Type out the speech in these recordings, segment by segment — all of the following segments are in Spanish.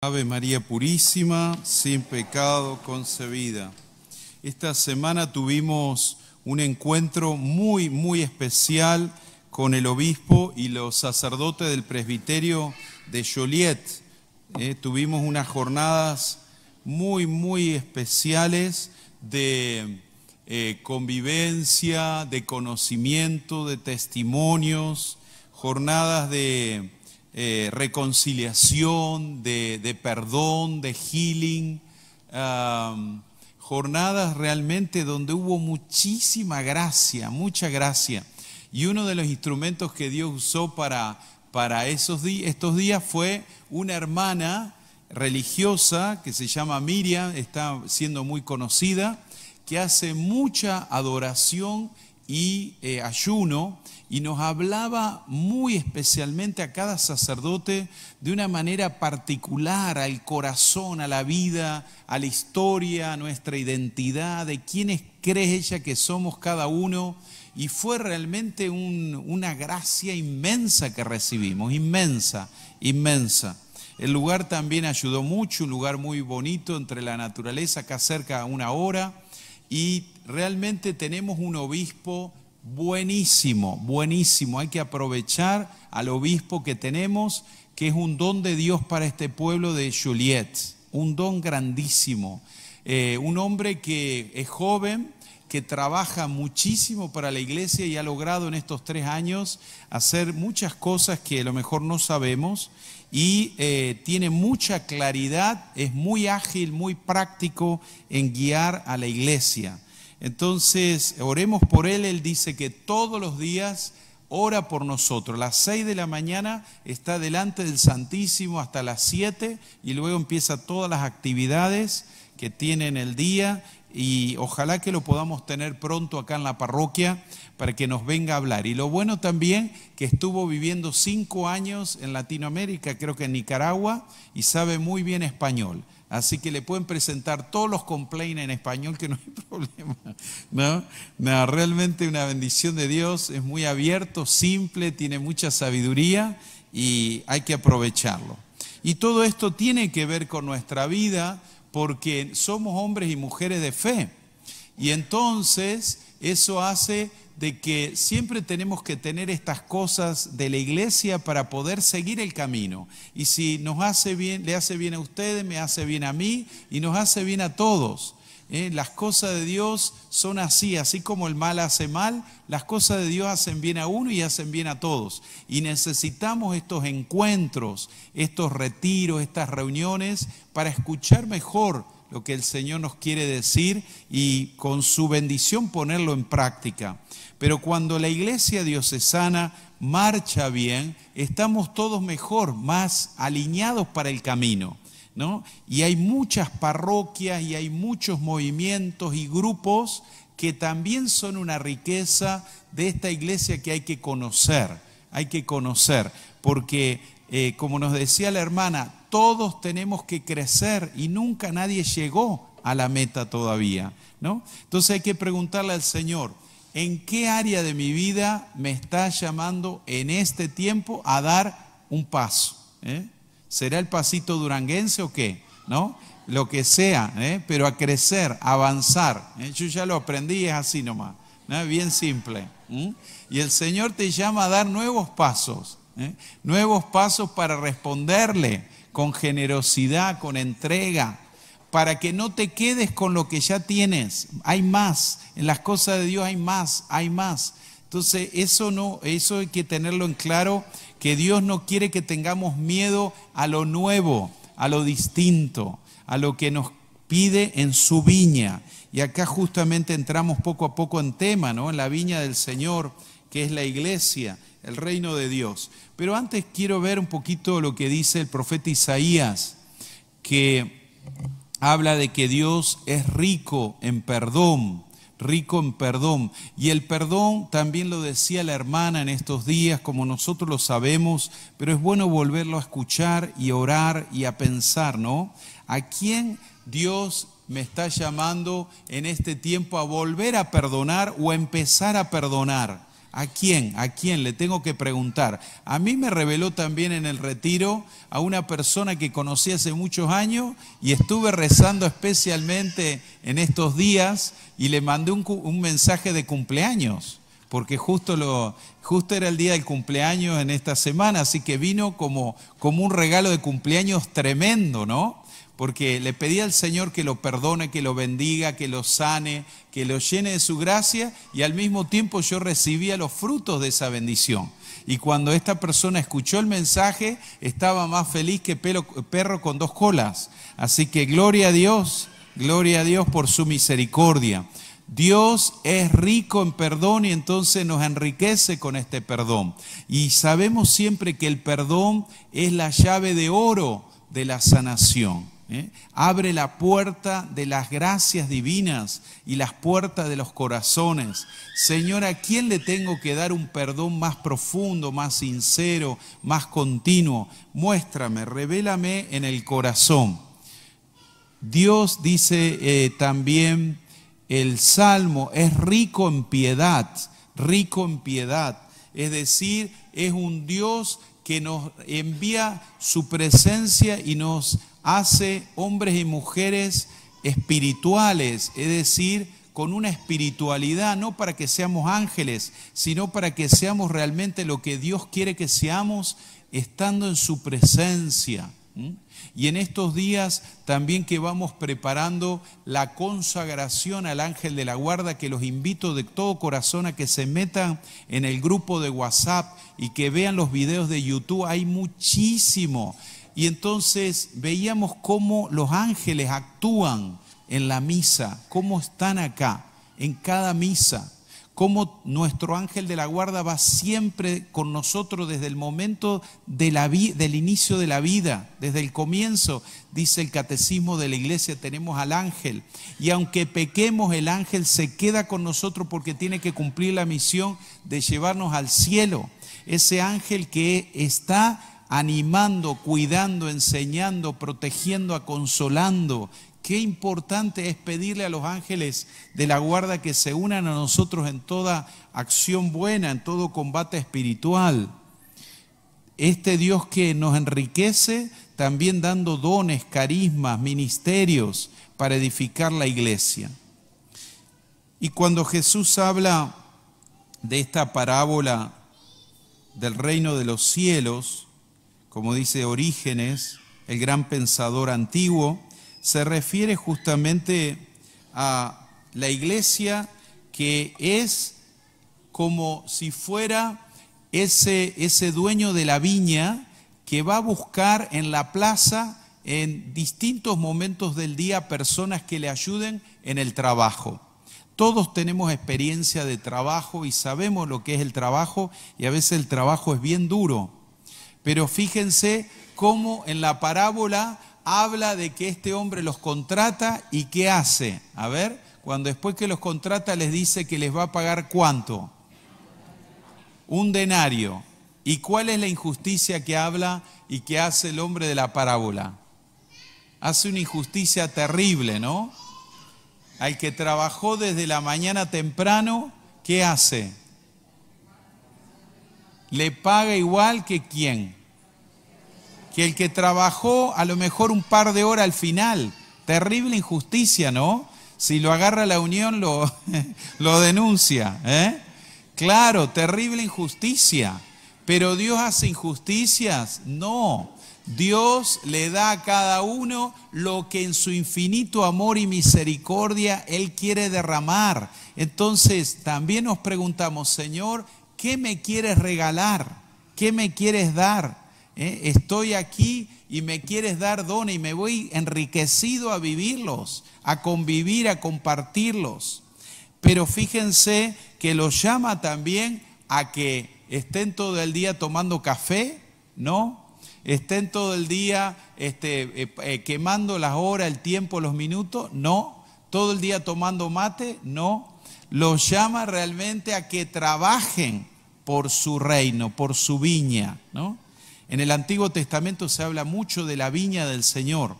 Ave María Purísima, sin pecado concebida. Esta semana tuvimos un encuentro muy, muy especial con el obispo y los sacerdotes del presbiterio de Joliet. Eh, tuvimos unas jornadas muy, muy especiales de eh, convivencia, de conocimiento, de testimonios, jornadas de eh, reconciliación, de, perdón, de healing. jornadas realmente donde hubo muchísima gracia, mucha gracia. Y uno de los instrumentos que Dios usó para, para esos estos días fue una hermana religiosa que se llama Miriam, está siendo muy conocida, que hace mucha adoración y eh, ayuno y nos hablaba muy especialmente a cada sacerdote de una manera particular al corazón, a la vida, a la historia, a nuestra identidad, de quiénes cree ella que somos cada uno. Y fue realmente una gracia inmensa que recibimos, inmensa, inmensa. El lugar también ayudó mucho, un lugar muy bonito entre la naturaleza, acá cerca a una hora y realmente tenemos un obispo buenísimo, buenísimo. Hay que aprovechar al obispo que tenemos, que es un don de Dios para este pueblo de Juliet, un don grandísimo. Eh, un hombre que es joven, que trabaja muchísimo para la iglesia y ha logrado en estos tres años hacer muchas cosas que a lo mejor no sabemos y eh, tiene mucha claridad, es muy ágil, muy práctico en guiar a la iglesia. Entonces, oremos por él, él dice que todos los días ora por nosotros. A las seis de la mañana está delante del Santísimo hasta las 7 y luego empieza todas las actividades que tiene en el día y ojalá que lo podamos tener pronto acá en la parroquia para que nos venga a hablar. Y lo bueno también que estuvo viviendo cinco años en Latinoamérica, creo que en Nicaragua, y sabe muy bien español. Así que le pueden presentar todos los complaints en español, que no hay problema. ¿no? realmente una bendición de Dios, es muy abierto, simple, tiene mucha sabiduría y hay que aprovecharlo. Y todo esto tiene que ver con nuestra vida, porque somos hombres y mujeres de fe. Y entonces eso hace de que siempre tenemos que tener estas cosas de la iglesia para poder seguir el camino. Y si nos hace bien, le hace bien a ustedes, me hace bien a mí y nos hace bien a todos. ¿eh? las cosas de Dios son así, así como el mal hace mal, las cosas de Dios hacen bien a uno y hacen bien a todos. Y necesitamos estos encuentros, estos retiros, estas reuniones para escuchar mejor lo que el Señor nos quiere decir y con su bendición ponerlo en práctica. Pero cuando la iglesia diocesana marcha bien, estamos todos mejor, más alineados para el camino. Y hay muchas parroquias y hay muchos movimientos y grupos que también son una riqueza de esta iglesia que hay que conocer, hay que conocer, porque eh, como nos decía la hermana, todos tenemos que crecer y nunca nadie llegó a la meta todavía, ¿no? Entonces hay que preguntarle al Señor, ¿en qué área de mi vida me está llamando en este tiempo a dar un paso? ¿eh? ¿Será el pasito duranguense o qué? ¿No? Lo que sea, ¿eh? pero a crecer, a avanzar. ¿eh? Yo ya lo aprendí, es así nomás. Bien simple. Y el Señor te llama a dar nuevos pasos, ¿eh? nuevos pasos para responderle con generosidad, con entrega, para que no te quedes con lo que ya tienes. Hay más, en las cosas de Dios hay más, hay más. Entonces, eso no, eso hay que tenerlo en claro que Dios no quiere que tengamos miedo a lo nuevo, a lo distinto, a lo que nos pide en su viña. Y acá justamente entramos poco a poco en tema, ¿no? En la viña del Señor, que es la iglesia, el reino de Dios. Pero antes quiero ver un poquito lo que dice el profeta Isaías, que habla de que Dios es rico en perdón rico en perdón. Y el perdón también lo decía la hermana en estos días, como nosotros lo sabemos, pero es bueno volverlo a escuchar y orar y a pensar, ¿no? ¿A quién Dios me está llamando en este tiempo a volver a perdonar o a empezar a perdonar? ¿A quién? ¿A quién? Le tengo que preguntar. A mí me reveló también en el retiro a una persona que conocí hace muchos años y estuve rezando especialmente en estos días y le mandé un, mensaje de cumpleaños, porque justo, era el día del cumpleaños en esta semana, así que vino como un regalo de cumpleaños tremendo, ¿no? porque le pedí al Señor que lo perdone, que lo bendiga, que lo sane, que lo llene de su gracia y al mismo tiempo yo recibía los frutos de esa bendición. Y cuando esta persona escuchó el mensaje, estaba más feliz que perro con dos colas. Así que gloria a Dios, gloria a Dios por su misericordia. Dios es rico en perdón y entonces nos enriquece con este perdón. Y sabemos siempre que el perdón es la llave de oro de la sanación. ¿eh? Abre la puerta de las gracias divinas y las puertas de los corazones. Señor, ¿a quién le tengo que dar un perdón más profundo, más sincero, más continuo? Muéstrame, revélame en el corazón. Dios dice eh, también, el salmo es rico en piedad, rico en piedad. Es decir, es un Dios que nos envía su presencia y nos hace hombres y mujeres espirituales, es decir, con una espiritualidad, no para que seamos ángeles, sino para que seamos realmente lo que Dios quiere que seamos estando en su presencia. Y en estos días también que vamos preparando la consagración al ángel de la guarda, que los invito de todo corazón a que se metan en el grupo de WhatsApp y que vean los videos de YouTube, hay muchísimo. Y entonces veíamos cómo los ángeles actúan en la misa, cómo están acá, en cada misa, cómo nuestro ángel de la guarda va siempre con nosotros desde el momento del inicio de la vida, desde el comienzo, dice el catecismo de la iglesia, tenemos al ángel. Y aunque pequemos, el ángel se queda con nosotros porque tiene que cumplir la misión de llevarnos al cielo. Ese ángel que está animando, cuidando, enseñando, protegiendo, consolando. Qué importante es pedirle a los ángeles de la guarda que se unan a nosotros en toda acción buena, en todo combate espiritual. Este Dios que nos enriquece también dando dones, carismas, ministerios para edificar la iglesia. Y cuando Jesús habla de esta parábola del reino de los cielos, como dice Orígenes, el gran pensador antiguo, se refiere justamente a la iglesia que es como si fuera ese, ese dueño de la viña que va a buscar en la plaza en distintos momentos del día personas que le ayuden en el trabajo. Todos tenemos experiencia de trabajo y sabemos lo que es el trabajo y a veces el trabajo es bien duro pero fíjense cómo en la parábola habla de que este hombre los contrata y qué hace. A ver, cuando después que los contrata les dice que les va a pagar cuánto. Un denario. ¿Y cuál es la injusticia que habla y que hace el hombre de la parábola? Hace una injusticia terrible, ¿no? Al que trabajó desde la mañana temprano, ¿qué hace? le paga igual que quién. Que el que trabajó a lo mejor un par de horas al final. Terrible injusticia, ¿no? Si lo agarra la Unión lo, lo denuncia. ¿eh? Claro, terrible injusticia. Pero Dios hace injusticias. No. Dios le da a cada uno lo que en su infinito amor y misericordia Él quiere derramar. Entonces también nos preguntamos, Señor, ¿qué me quieres regalar? ¿Qué me quieres dar? Eh, estoy aquí y me quieres dar dones y me voy enriquecido a vivirlos, a convivir, a compartirlos. Pero fíjense que los llama también a que estén todo el día tomando café, ¿no? Estén todo el día este, eh, eh, quemando las horas, el tiempo, los minutos, no. Todo el día tomando mate, no los llama realmente a que trabajen por su reino, por su viña. En el Antiguo Testamento se habla mucho de la viña del Señor.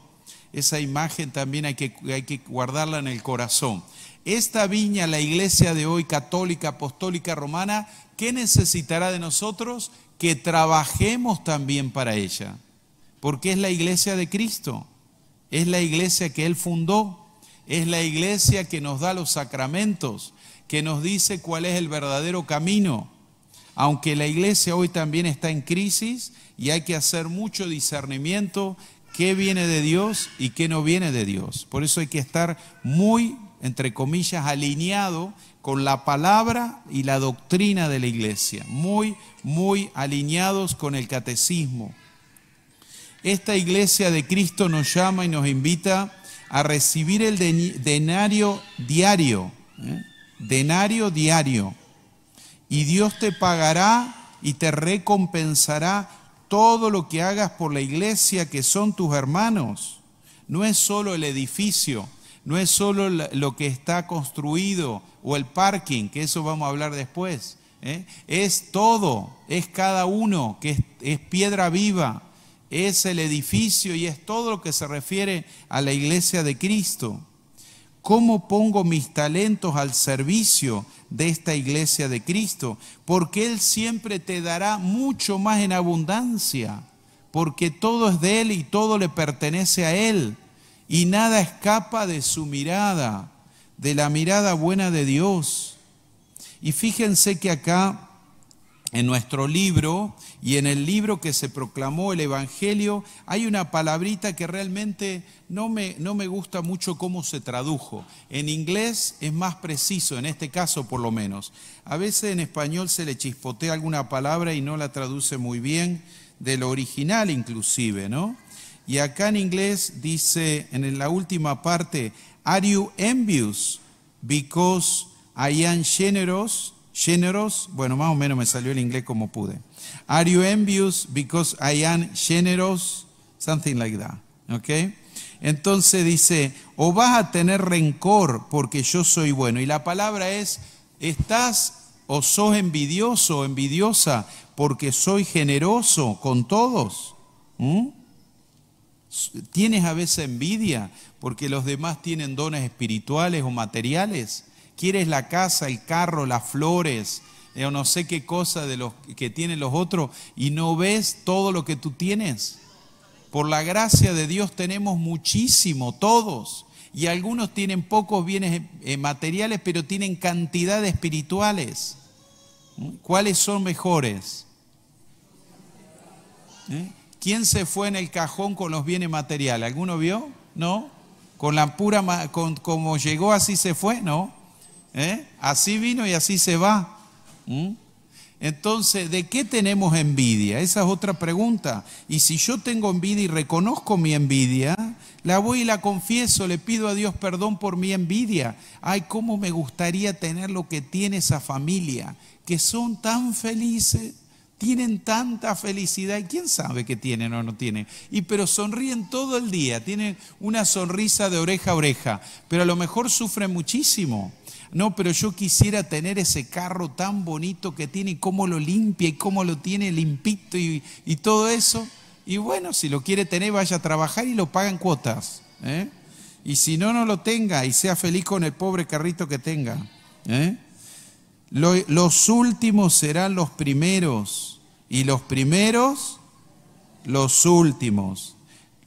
Esa imagen también hay que, hay que guardarla en el corazón. Esta viña, la iglesia de hoy, católica, apostólica, romana, ¿qué necesitará de nosotros? Que trabajemos también para ella. Porque es la iglesia de Cristo, es la iglesia que Él fundó. Es la iglesia que nos da los sacramentos, que nos dice cuál es el verdadero camino. Aunque la iglesia hoy también está en crisis y hay que hacer mucho discernimiento qué viene de Dios y qué no viene de Dios. Por eso hay que estar muy, entre comillas, alineado con la palabra y la doctrina de la iglesia, muy, muy alineados con el catecismo. Esta iglesia de Cristo nos llama y nos invita a recibir el denario diario, ¿eh? denario diario. Y Dios te pagará y te recompensará todo lo que hagas por la iglesia que son tus hermanos. No es solo el edificio, no es solo lo que está construido o el parking, que eso vamos a hablar después. ¿eh? Es todo, es cada uno, que es piedra viva es el edificio y es todo lo que se refiere a la iglesia de Cristo. ¿Cómo pongo mis talentos al servicio de esta iglesia de Cristo? Porque Él siempre te dará mucho más en abundancia, porque todo es de Él y todo le pertenece a Él, y nada escapa de su mirada, de la mirada buena de Dios. Y fíjense que acá en nuestro libro y en el libro que se proclamó el Evangelio, hay una palabrita que realmente no me, no me, gusta mucho cómo se tradujo. En inglés es más preciso, en este caso por lo menos. A veces en español se le chispotea alguna palabra y no la traduce muy bien, del original inclusive, ¿no? Y acá en inglés dice, en la última parte, Are you envious because I am generous? ¿Géneros? Bueno, más o menos me salió el inglés como pude. Are you envious because I am generous? Something like that. ¿Ok? Entonces dice, o vas a tener rencor porque yo soy bueno. Y la palabra es, estás o sos envidioso o envidiosa porque soy generoso con todos. ¿Mm? Tienes a veces envidia porque los demás tienen dones espirituales o materiales quieres la casa, el carro, las flores, eh, o no sé qué cosa de los que tienen los otros y no ves todo lo que tú tienes. Por la gracia de Dios tenemos muchísimo todos y algunos tienen pocos bienes eh, eh, materiales, pero tienen cantidad espirituales. ¿Cuáles son mejores? ¿Quién se fue en el cajón con los bienes materiales? ¿Alguno vio? ¿No? Con la pura, con, como llegó así se fue, ¿no? ¿Eh? Así vino y así se va. ¿Mm? Entonces, ¿de qué tenemos envidia? Esa es otra pregunta. Y si yo tengo envidia y reconozco mi envidia, la voy y la confieso, le pido a Dios perdón por mi envidia. Ay, cómo me gustaría tener lo que tiene esa familia, que son tan felices, tienen tanta felicidad, y quién sabe qué tienen o no tienen. Y pero sonríen todo el día, tienen una sonrisa de oreja a oreja, pero a lo mejor sufren muchísimo no, pero yo quisiera tener ese carro tan bonito que tiene y cómo lo limpia y cómo lo tiene limpito y, y todo eso. Y bueno, si lo quiere tener, vaya a trabajar y lo pagan cuotas. ¿eh? Y si no, no lo tenga y sea feliz con el pobre carrito que tenga. ¿eh? los últimos serán los primeros y los primeros los últimos.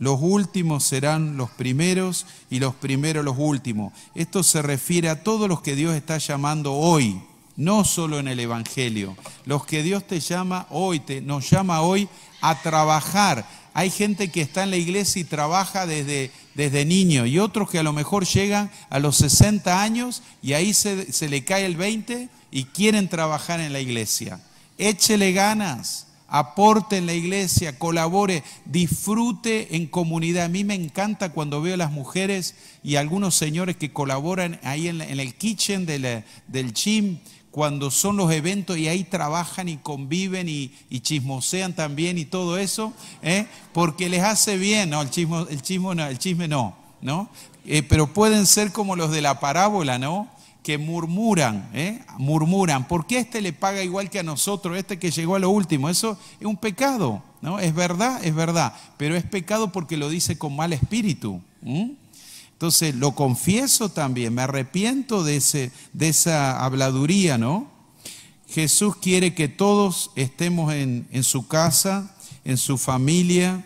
Los últimos serán los primeros y los primeros los últimos. Esto se refiere a todos los que Dios está llamando hoy, no solo en el Evangelio. Los que Dios te llama hoy, te, nos llama hoy a trabajar. Hay gente que está en la iglesia y trabaja desde, desde niño y otros que a lo mejor llegan a los 60 años y ahí se, se le cae el 20 y quieren trabajar en la iglesia. Échele ganas aporte en la iglesia, colabore, disfrute en comunidad. A mí me encanta cuando veo a las mujeres y algunos señores que colaboran ahí en, el kitchen del CHIM, cuando son los eventos y ahí trabajan y conviven y, chismosean también y todo eso, ¿eh? porque les hace bien, no, el, chismo, el, el chisme no, ¿no? Eh, pero pueden ser como los de la parábola, ¿no? que murmuran, ¿eh? murmuran, ¿por qué este le paga igual que a nosotros, este que llegó a lo último? Eso es un pecado, ¿no? Es verdad, es verdad, pero es pecado porque lo dice con mal espíritu. Entonces, lo confieso también, me arrepiento de, ese, de esa habladuría, ¿no? Jesús quiere que todos estemos en, en su casa, en su familia,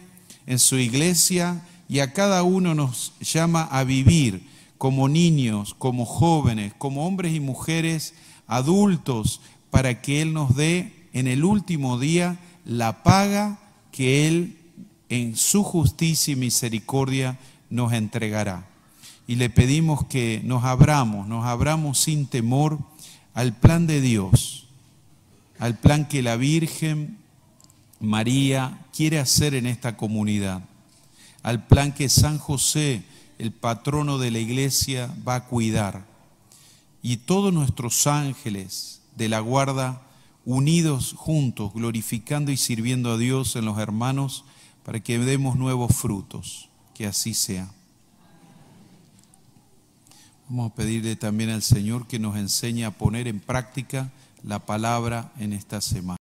en su iglesia, y a cada uno nos llama a vivir como niños, como jóvenes, como hombres y mujeres adultos, para que Él nos dé en el último día la paga que Él en su justicia y misericordia nos entregará. Y le pedimos que nos abramos, nos abramos sin temor al plan de Dios, al plan que la Virgen María quiere hacer en esta comunidad, al plan que San José el patrono de la iglesia, va a cuidar. Y todos nuestros ángeles de la guarda, unidos juntos, glorificando y sirviendo a Dios en los hermanos, para que demos nuevos frutos. Que así sea. Vamos a pedirle también al Señor que nos enseñe a poner en práctica la palabra en esta semana.